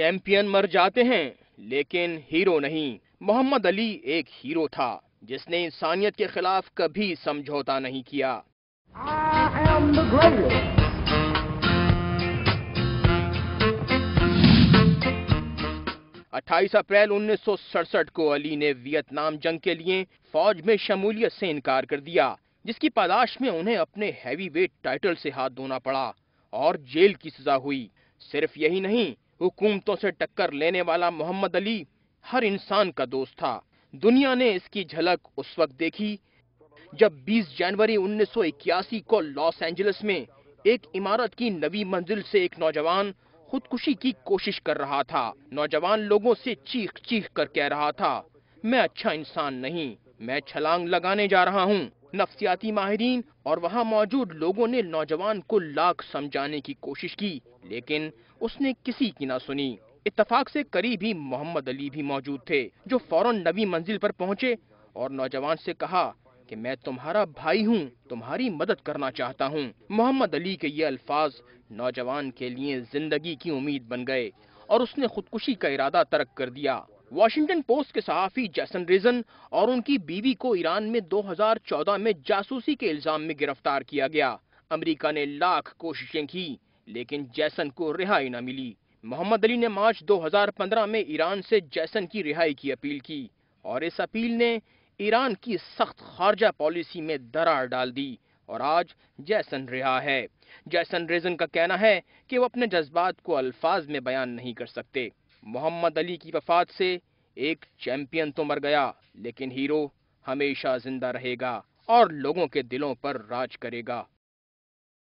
champion مر جاتے ہیں لیکن ہیرو نہیں محمد علی ایک ہیرو تھا جس نے انسانیت کے خلاف کبھی سمجھوتا نہیں کیا اٹھائیس اپریل انیس سو سڑسٹھ کو علی نے ویتنام جنگ کے لیے فوج میں شمولیت سے انکار کر دیا جس کی پاداش میں انہیں اپنے ہیوی ویٹ ٹائٹل سے ہاتھ دھونا پڑا اور جیل کی سزا ہوئی صرف یہی نہیں حکومتوں سے ٹکر لینے والا محمد علی ہر انسان کا دوست تھا دنیا نے اس کی جھلک اس وقت دیکھی جب بیس جنوری انیس سو اکیاسی کو لاس اینجلس میں ایک عمارت کی نوی منزل سے ایک نوجوان خودکشی کی کوشش کر رہا تھا نوجوان لوگوں سے چیخ چیخ کر کہہ رہا تھا میں اچھا انسان نہیں میں چھلانگ لگانے جا رہا ہوں نفسیاتی ماہرین اور وہاں موجود لوگوں نے نوجوان کو لاکھ سمجھانے کی کوشش کی لیکن اس نے کسی کی نہ سنی اتفاق سے قریب ہی محمد علی بھی موجود تھے جو فوراً نبی منزل پر پہنچے اور نوجوان سے کہا کہ میں تمہارا بھائی ہوں تمہاری مدد کرنا چاہتا ہوں محمد علی کے یہ الفاظ نوجوان کے لیے زندگی کی امید بن گئے اور اس نے خودکشی کا ارادہ ترک کر دیا واشنگٹن پوسٹ کے صحافی جیسن ریزن اور ان کی بیوی کو ایران میں دو ہزار چودہ میں جاسوسی کے الزام میں گرفتار کیا گیا امریکہ نے لاکھ کوششیں کی لیکن جیسن کو رہائی نہ ملی محمد علی نے مارچ دو ہزار پندرہ میں ایران سے جیسن کی رہائی کی اپیل کی اور اس اپیل نے ایران کی سخت خارجہ پالیسی میں درار ڈال دی اور آج جیسن رہا ہے جیسن ریزن کا کہنا ہے کہ وہ اپنے جذبات کو الفاظ میں بیان نہیں کر سکتے محمد علی کی وفات سے ایک چیمپئن تو مر گیا لیکن ہیرو ہمیشہ زندہ رہے گا اور لوگوں کے دلوں پر راج کرے گا